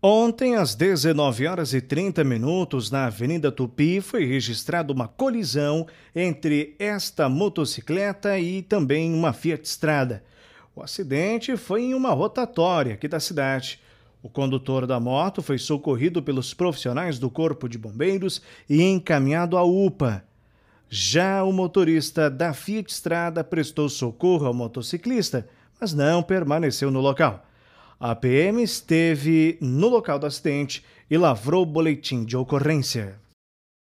Ontem, às 19 horas e 30 minutos, na Avenida Tupi, foi registrada uma colisão entre esta motocicleta e também uma Fiat Strada. O acidente foi em uma rotatória aqui da cidade. O condutor da moto foi socorrido pelos profissionais do Corpo de Bombeiros e encaminhado à UPA. Já o motorista da Fiat Strada prestou socorro ao motociclista, mas não permaneceu no local. A PM esteve no local do acidente e lavrou boletim de ocorrência.